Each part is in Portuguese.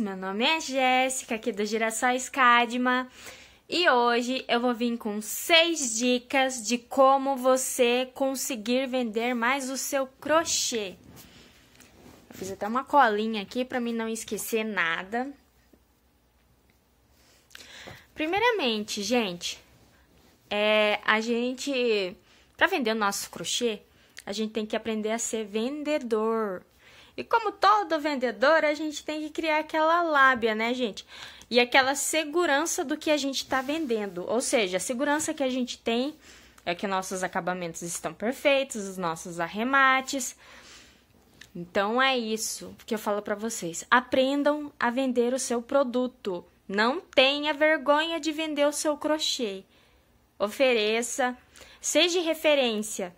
meu nome é Jéssica, aqui do Girassóis Cadma, e hoje eu vou vir com seis dicas de como você conseguir vender mais o seu crochê. Eu fiz até uma colinha aqui para mim não esquecer nada. Primeiramente, gente, é, a gente, para vender o nosso crochê, a gente tem que aprender a ser vendedor. E como todo vendedor, a gente tem que criar aquela lábia, né, gente? E aquela segurança do que a gente está vendendo. Ou seja, a segurança que a gente tem é que nossos acabamentos estão perfeitos, os nossos arremates. Então é isso que eu falo para vocês. Aprendam a vender o seu produto. Não tenha vergonha de vender o seu crochê. Ofereça, seja referência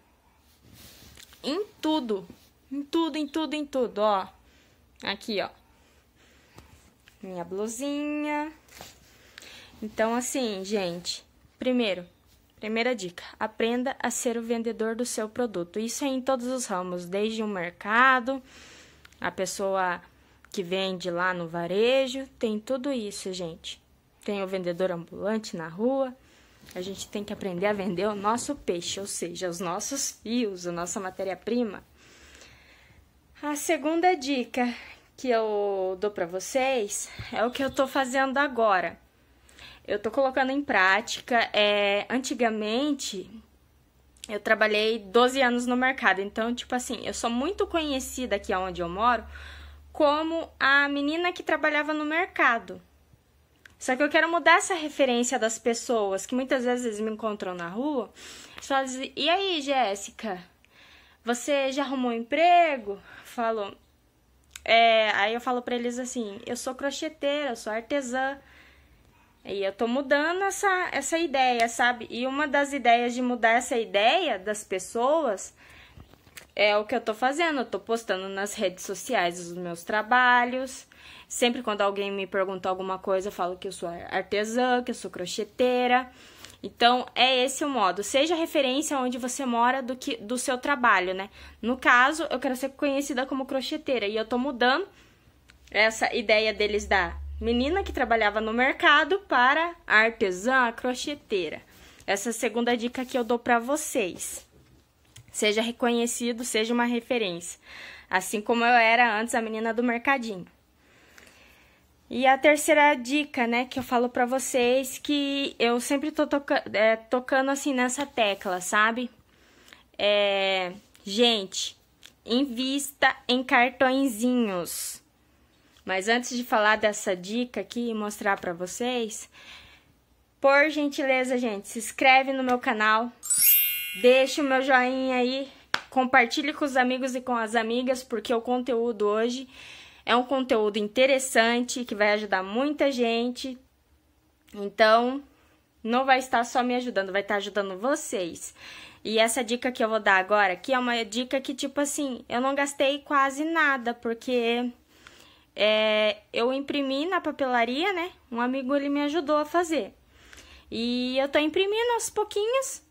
em tudo. Em tudo, em tudo, em tudo, ó. Aqui, ó. Minha blusinha. Então, assim, gente, primeiro, primeira dica: aprenda a ser o vendedor do seu produto. Isso é em todos os ramos, desde o mercado, a pessoa que vende lá no varejo, tem tudo isso, gente. Tem o vendedor ambulante na rua. A gente tem que aprender a vender o nosso peixe, ou seja, os nossos fios, a nossa matéria-prima. A segunda dica que eu dou para vocês é o que eu estou fazendo agora. Eu estou colocando em prática. É, antigamente, eu trabalhei 12 anos no mercado, então, tipo assim, eu sou muito conhecida aqui onde eu moro como a menina que trabalhava no mercado. Só que eu quero mudar essa referência das pessoas que muitas vezes me encontram na rua. falam assim, e aí, Jéssica? Você já arrumou um emprego? Falou. É, aí eu falo para eles assim: eu sou crocheteira, eu sou artesã. E eu tô mudando essa, essa ideia, sabe? E uma das ideias de mudar essa ideia das pessoas é o que eu tô fazendo. Eu tô postando nas redes sociais os meus trabalhos. Sempre quando alguém me pergunta alguma coisa, eu falo que eu sou artesã, que eu sou crocheteira. Então, é esse o modo. Seja referência onde você mora do que do seu trabalho, né? No caso, eu quero ser conhecida como crocheteira e eu tô mudando essa ideia deles da menina que trabalhava no mercado para artesã crocheteira. Essa é segunda dica que eu dou para vocês. Seja reconhecido, seja uma referência. Assim como eu era antes a menina do mercadinho. E a terceira dica, né, que eu falo pra vocês, que eu sempre tô toca é, tocando assim nessa tecla, sabe? É, gente, invista em cartõezinhos. Mas antes de falar dessa dica aqui e mostrar pra vocês, por gentileza, gente, se inscreve no meu canal, deixa o meu joinha aí, compartilhe com os amigos e com as amigas, porque o conteúdo hoje é um conteúdo interessante que vai ajudar muita gente. Então, não vai estar só me ajudando, vai estar ajudando vocês. E essa dica que eu vou dar agora aqui é uma dica que, tipo assim, eu não gastei quase nada, porque é, eu imprimi na papelaria, né? Um amigo ele me ajudou a fazer. E eu tô imprimindo aos pouquinhos.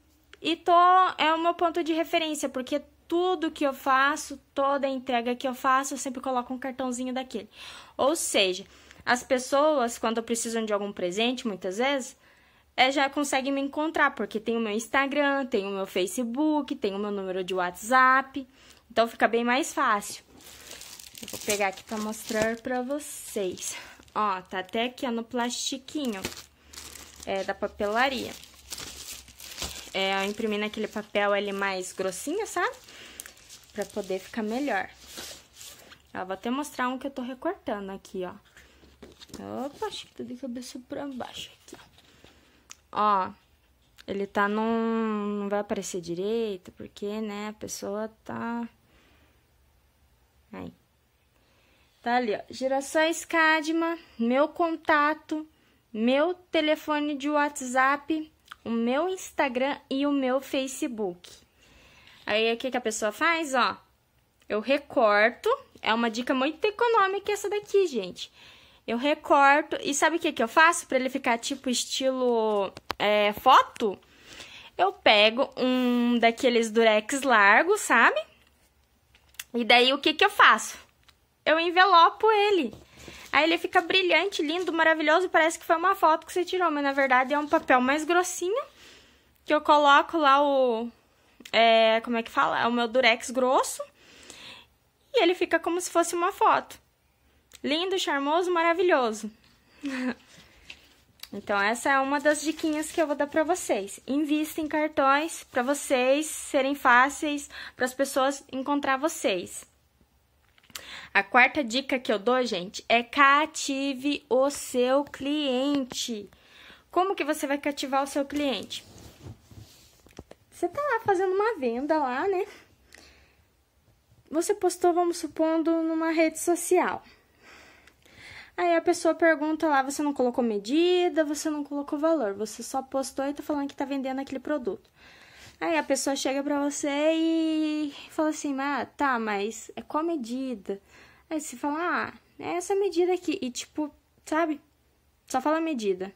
E tô é o meu ponto de referência, porque tudo que eu faço, toda entrega que eu faço, eu sempre coloco um cartãozinho daquele. Ou seja, as pessoas, quando precisam de algum presente, muitas vezes, é, já conseguem me encontrar, porque tem o meu Instagram, tem o meu Facebook, tem o meu número de WhatsApp. Então fica bem mais fácil. Eu vou pegar aqui para mostrar para vocês. Ó, tá até aqui ó, no plastiquinho é, da papelaria é, imprimi naquele papel ali mais grossinho, sabe? Pra poder ficar melhor. Ó, vou até mostrar um que eu tô recortando aqui, ó. Opa, acho que tá de cabeça pra baixo aqui, ó. Ó, ele tá num... não vai aparecer direito, porque, né, a pessoa tá... Aí. Tá ali, ó. Gerações Cadma, meu contato, meu telefone de WhatsApp o meu Instagram e o meu Facebook. Aí, o que, que a pessoa faz? Ó, eu recorto. É uma dica muito econômica essa daqui, gente. Eu recorto. E sabe o que, que eu faço para ele ficar tipo estilo é, foto? Eu pego um daqueles durex largos, sabe? E daí, o que, que eu faço? Eu envelopo ele. Aí ele fica brilhante, lindo, maravilhoso, parece que foi uma foto que você tirou, mas na verdade é um papel mais grossinho, que eu coloco lá o... É, como é que fala? É o meu durex grosso, e ele fica como se fosse uma foto. Lindo, charmoso, maravilhoso. Então, essa é uma das diquinhas que eu vou dar para vocês. Invista em cartões para vocês serem fáceis, para as pessoas encontrar vocês. A quarta dica que eu dou, gente, é cative o seu cliente. Como que você vai cativar o seu cliente? Você tá lá fazendo uma venda lá, né? Você postou, vamos supondo, numa rede social. Aí a pessoa pergunta lá, você não colocou medida, você não colocou valor, você só postou e tá falando que tá vendendo aquele produto. Aí a pessoa chega para você e fala assim, ah, tá, mas é qual medida? Aí você fala, ah, é essa medida aqui. E tipo, sabe? Só fala a medida.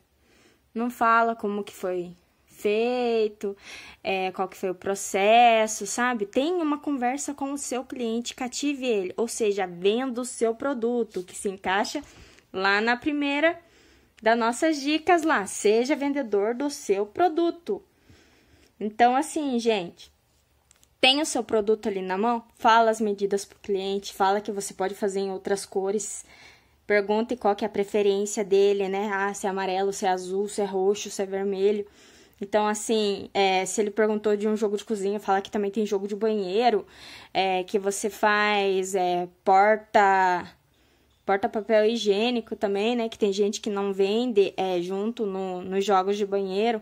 Não fala como que foi feito, é, qual que foi o processo, sabe? Tenha uma conversa com o seu cliente, cative ele, ou seja, venda o seu produto que se encaixa lá na primeira das nossas dicas lá. Seja vendedor do seu produto. Então, assim, gente, tem o seu produto ali na mão, fala as medidas para o cliente, fala que você pode fazer em outras cores, pergunte qual que é a preferência dele, né? Ah, se é amarelo, se é azul, se é roxo, se é vermelho. Então, assim, é, se ele perguntou de um jogo de cozinha, fala que também tem jogo de banheiro, é, que você faz é, porta porta papel higiênico também, né? Que tem gente que não vende é, junto no, nos jogos de banheiro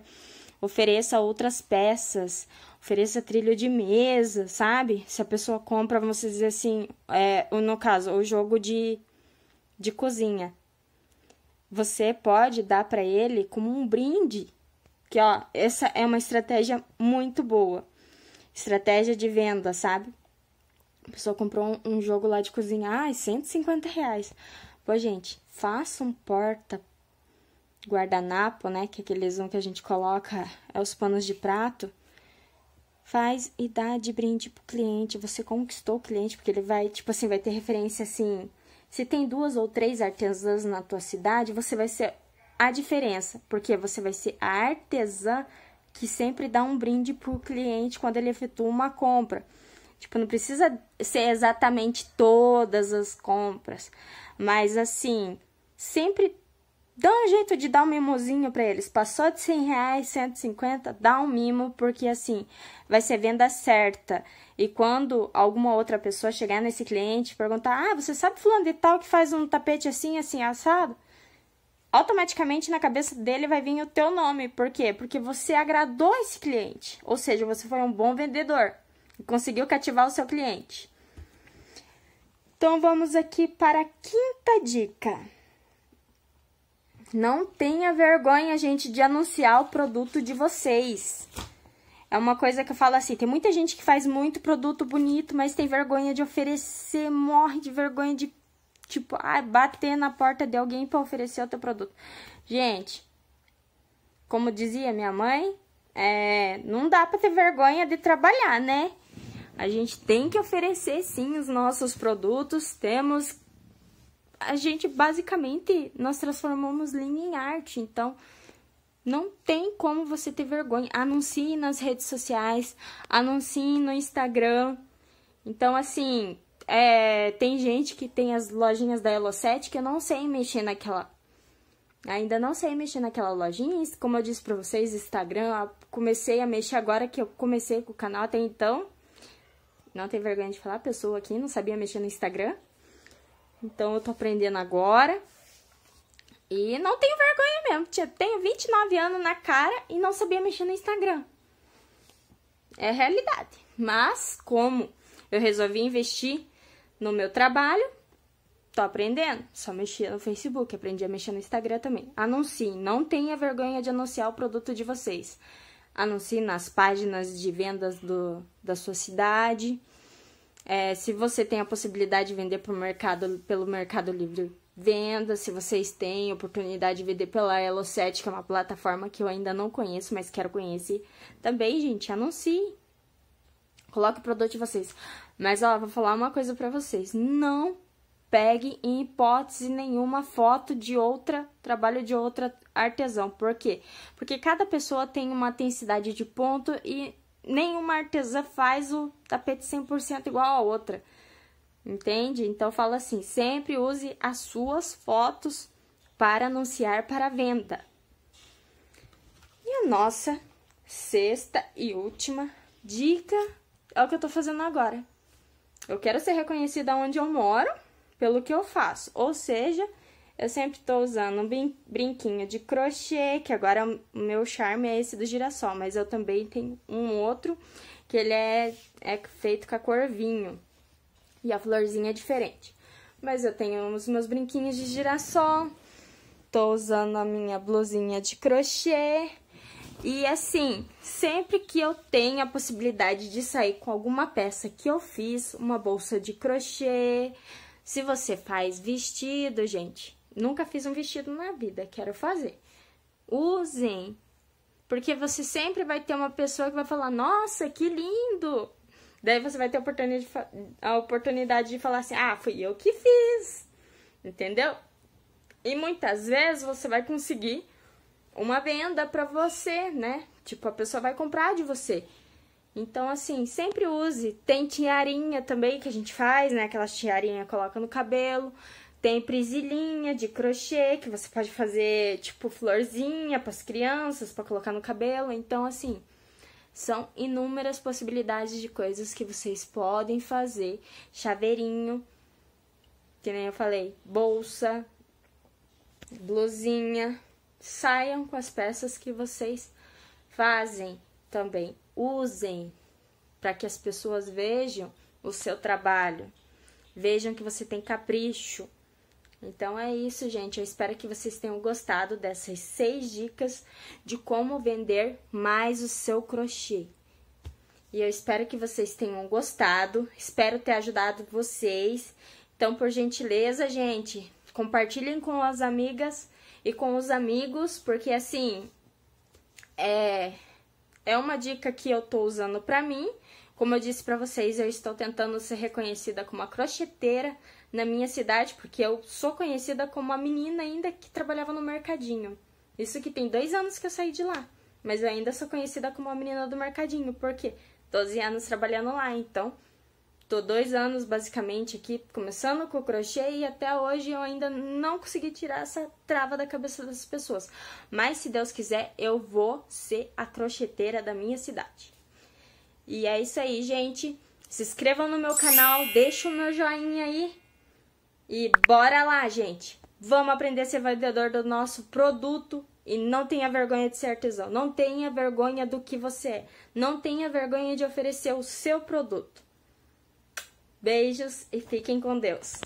ofereça outras peças, ofereça trilho de mesa, sabe? Se a pessoa compra, você dizer assim, é, no caso, o jogo de, de cozinha. Você pode dar para ele como um brinde, que ó, essa é uma estratégia muito boa. Estratégia de venda, sabe? A pessoa comprou um, um jogo lá de cozinha, ai, 150 reais. Pô, gente, faça um porta guardanapo, né, que é aqueles um que a gente coloca é os panos de prato, faz e dá de brinde pro cliente, você conquistou o cliente, porque ele vai, tipo assim, vai ter referência assim, se tem duas ou três artesãs na tua cidade, você vai ser a diferença, porque você vai ser a artesã que sempre dá um brinde pro cliente quando ele efetua uma compra. Tipo, não precisa ser exatamente todas as compras, mas assim, sempre dá um jeito de dar um mimozinho para eles. Passou de 100 reais, 150, dá um mimo, porque assim, vai ser venda certa. E quando alguma outra pessoa chegar nesse cliente perguntar, ah, você sabe fulano de tal que faz um tapete assim, assim, assado? Automaticamente na cabeça dele vai vir o teu nome. Por quê? Porque você agradou esse cliente. Ou seja, você foi um bom vendedor. E conseguiu cativar o seu cliente. Então vamos aqui para a quinta dica. Não tenha vergonha, gente, de anunciar o produto de vocês. É uma coisa que eu falo assim, tem muita gente que faz muito produto bonito, mas tem vergonha de oferecer, morre de vergonha de, tipo, ah, bater na porta de alguém para oferecer o teu produto. Gente, como dizia minha mãe, é, não dá para ter vergonha de trabalhar, né? A gente tem que oferecer, sim, os nossos produtos, temos a gente basicamente nós transformamos linha em arte, então não tem como você ter vergonha. Anuncie nas redes sociais, anuncie no Instagram. Então, assim, é, tem gente que tem as lojinhas da Elo7 que eu não sei mexer naquela. Ainda não sei mexer naquela lojinha. Como eu disse pra vocês, Instagram, comecei a mexer agora que eu comecei com o canal até então. Não tem vergonha de falar, pessoa aqui não sabia mexer no Instagram. Então, eu tô aprendendo agora. E não tenho vergonha mesmo. tenho 29 anos na cara e não sabia mexer no Instagram. É a realidade. Mas, como eu resolvi investir no meu trabalho, tô aprendendo. Só mexia no Facebook, aprendi a mexer no Instagram também. Anuncie, não tenha vergonha de anunciar o produto de vocês. Anuncie nas páginas de vendas do, da sua cidade. É, se você tem a possibilidade de vender pro mercado, pelo Mercado Livre, venda. Se vocês têm oportunidade de vender pela Elo7, que é uma plataforma que eu ainda não conheço, mas quero conhecer também, gente, anuncie. Coloque o produto de vocês. Mas, ó, vou falar uma coisa pra vocês. Não pegue em hipótese nenhuma foto de outra, trabalho de outra artesão. Por quê? Porque cada pessoa tem uma intensidade de ponto e nenhuma artesã faz o tapete 100% igual a outra. Entende? Então fala assim: sempre use as suas fotos para anunciar para venda. E a nossa sexta e última dica é o que eu tô fazendo agora. Eu quero ser reconhecida onde eu moro pelo que eu faço, ou seja, eu sempre estou usando um brinquinho de crochê, que agora o meu charme é esse do girassol, mas eu também tenho um outro que ele é, é feito com a cor vinho e a florzinha é diferente. Mas eu tenho os meus brinquinhos de girassol, estou usando a minha blusinha de crochê. E assim, sempre que eu tenho a possibilidade de sair com alguma peça que eu fiz, uma bolsa de crochê, se você faz vestido, gente, Nunca fiz um vestido na vida, quero fazer. Usem, porque você sempre vai ter uma pessoa que vai falar: Nossa, que lindo! Daí você vai ter a oportunidade de falar assim: Ah, fui eu que fiz, entendeu? E muitas vezes você vai conseguir uma venda para você, né? Tipo, a pessoa vai comprar de você. Então, assim, sempre use. Tem tiarinha também que a gente faz, né? Aquelas tiarinhas coloca no cabelo. Tem presilhinha de crochê que você pode fazer tipo florzinha para as crianças, para colocar no cabelo. Então, assim, são inúmeras possibilidades de coisas que vocês podem fazer. Chaveirinho, que nem eu falei, bolsa, blusinha. Saiam com as peças que vocês fazem também. Usem para que as pessoas vejam o seu trabalho. Vejam que você tem capricho, então é isso, gente. Eu espero que vocês tenham gostado dessas seis dicas de como vender mais o seu crochê. E eu espero que vocês tenham gostado. Espero ter ajudado vocês. Então, por gentileza, gente, compartilhem com as amigas e com os amigos, porque assim é é uma dica que eu tô usando pra mim. Como eu disse pra vocês, eu estou tentando ser reconhecida como uma crocheteira na minha cidade, porque eu sou conhecida como a menina ainda que trabalhava no mercadinho. Isso que tem dois anos que eu saí de lá, mas eu ainda sou conhecida como a menina do mercadinho, porque 12 anos trabalhando lá, então tô dois anos basicamente aqui, começando com o crochê e até hoje eu ainda não consegui tirar essa trava da cabeça das pessoas. Mas se Deus quiser, eu vou ser a crocheteira da minha cidade. E é isso aí, gente. Se inscrevam no meu canal, deixe o meu joinha aí e bora lá, gente! Vamos aprender a ser vendedor do nosso produto e não tenha vergonha de ser artesão. Não tenha vergonha do que você é. Não tenha vergonha de oferecer o seu produto. Beijos e fiquem com Deus.